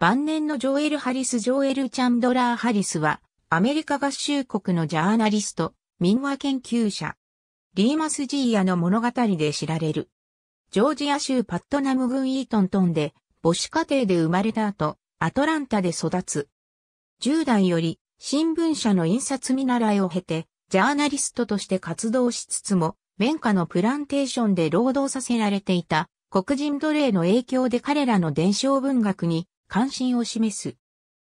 晩年のジョエル・ハリス・ジョエル・チャンドラー・ハリスは、アメリカ合衆国のジャーナリスト、民話研究者、リーマス・ジーヤの物語で知られる。ジョージア州パットナム郡イートントンで、母子家庭で生まれた後、アトランタで育つ。10代より、新聞社の印刷見習いを経て、ジャーナリストとして活動しつつも、綿花のプランテーションで労働させられていた、黒人奴隷の影響で彼らの伝承文学に関心を示す。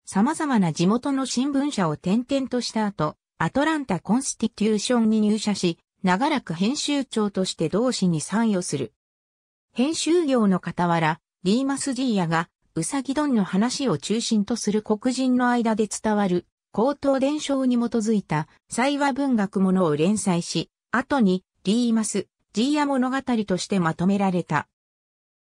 様々な地元の新聞社を転々とした後、アトランタコンスティテューションに入社し、長らく編集長として同志に参与する。編集業の傍ら、リーマス・ジーヤが、ウサギドンの話を中心とする黒人の間で伝わる、高等伝承に基づいた、祭話文学ものを連載し、後に、リーマス・ジーヤ物語としてまとめられた。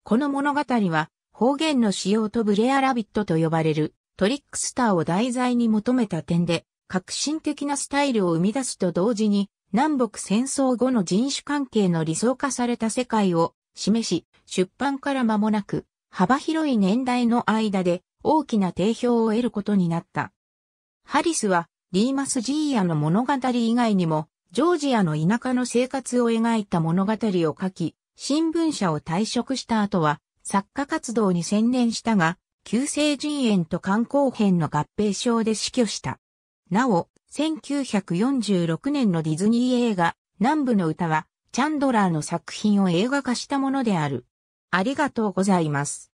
この物語は、方言の使用とブレアラビットと呼ばれるトリックスターを題材に求めた点で革新的なスタイルを生み出すと同時に南北戦争後の人種関係の理想化された世界を示し出版から間もなく幅広い年代の間で大きな定評を得ることになった。ハリスはリーマス・ジーヤの物語以外にもジョージアの田舎の生活を描いた物語を書き新聞社を退職した後は作家活動に専念したが、急性腎炎と肝硬変の合併症で死去した。なお、1946年のディズニー映画、南部の歌は、チャンドラーの作品を映画化したものである。ありがとうございます。